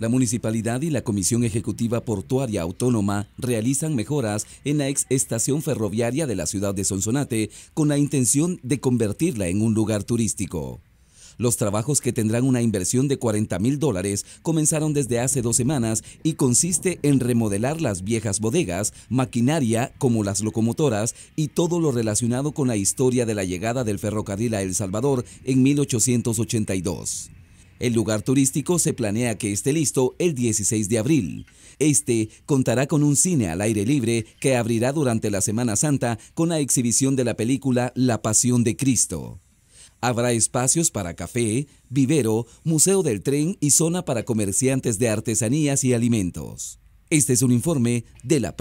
La municipalidad y la Comisión Ejecutiva Portuaria Autónoma realizan mejoras en la ex estación ferroviaria de la ciudad de Sonsonate con la intención de convertirla en un lugar turístico. Los trabajos que tendrán una inversión de 40 mil dólares comenzaron desde hace dos semanas y consiste en remodelar las viejas bodegas, maquinaria como las locomotoras y todo lo relacionado con la historia de la llegada del ferrocarril a El Salvador en 1882. El lugar turístico se planea que esté listo el 16 de abril. Este contará con un cine al aire libre que abrirá durante la Semana Santa con la exhibición de la película La Pasión de Cristo. Habrá espacios para café, vivero, museo del tren y zona para comerciantes de artesanías y alimentos. Este es un informe de la